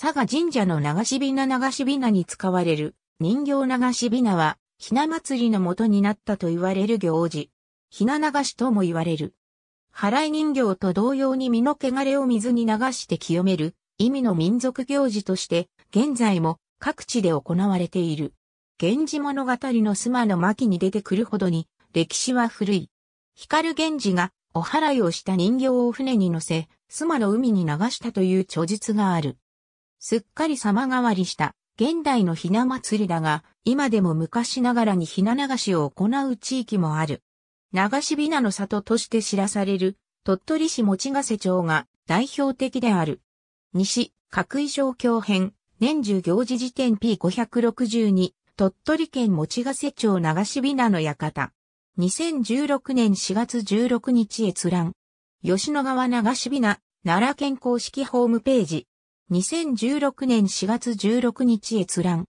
佐賀神社の流しびな流しびなに使われる人形流しびなは、ひな祭りの元になったと言われる行事。ひな流しとも言われる。払い人形と同様に身の汚れを水に流して清める意味の民族行事として、現在も各地で行われている。源氏物語の妻の巻に出てくるほどに歴史は古い。光源氏がお祓いをした人形を船に乗せ、妻の海に流したという著述がある。すっかり様変わりした現代のひな祭りだが、今でも昔ながらにひな流しを行う地域もある。流しびなの里として知らされる、鳥取市持ヶ瀬町が代表的である。西、各位上京編、年中行事時点 P562、鳥取県持ヶ瀬町流しびなの館。2016年4月16日閲覧。吉野川流しびな、奈良県公式ホームページ。2016年4月16日閲覧。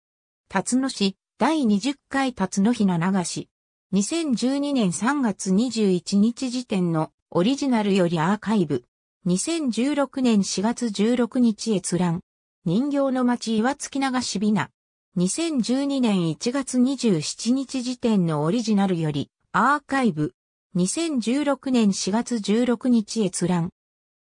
辰野市、第20回辰野日の流し。2012年3月21日時点のオリジナルよりアーカイブ。2016年4月16日閲覧。人形の町岩月流しびな。2012年1月27日時点のオリジナルよりアーカイブ。2016年4月16日閲覧。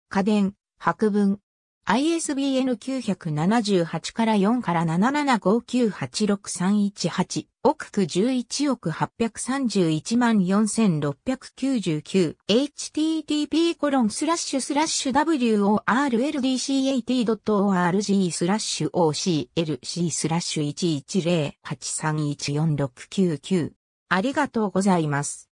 家電、博文、ISBN 978から4から7759863188億区11億831万 4699http コロンスラッシュスラッシュ worldcat.org スラッシュ oclc スラッシュ1108314699ありがとうございます。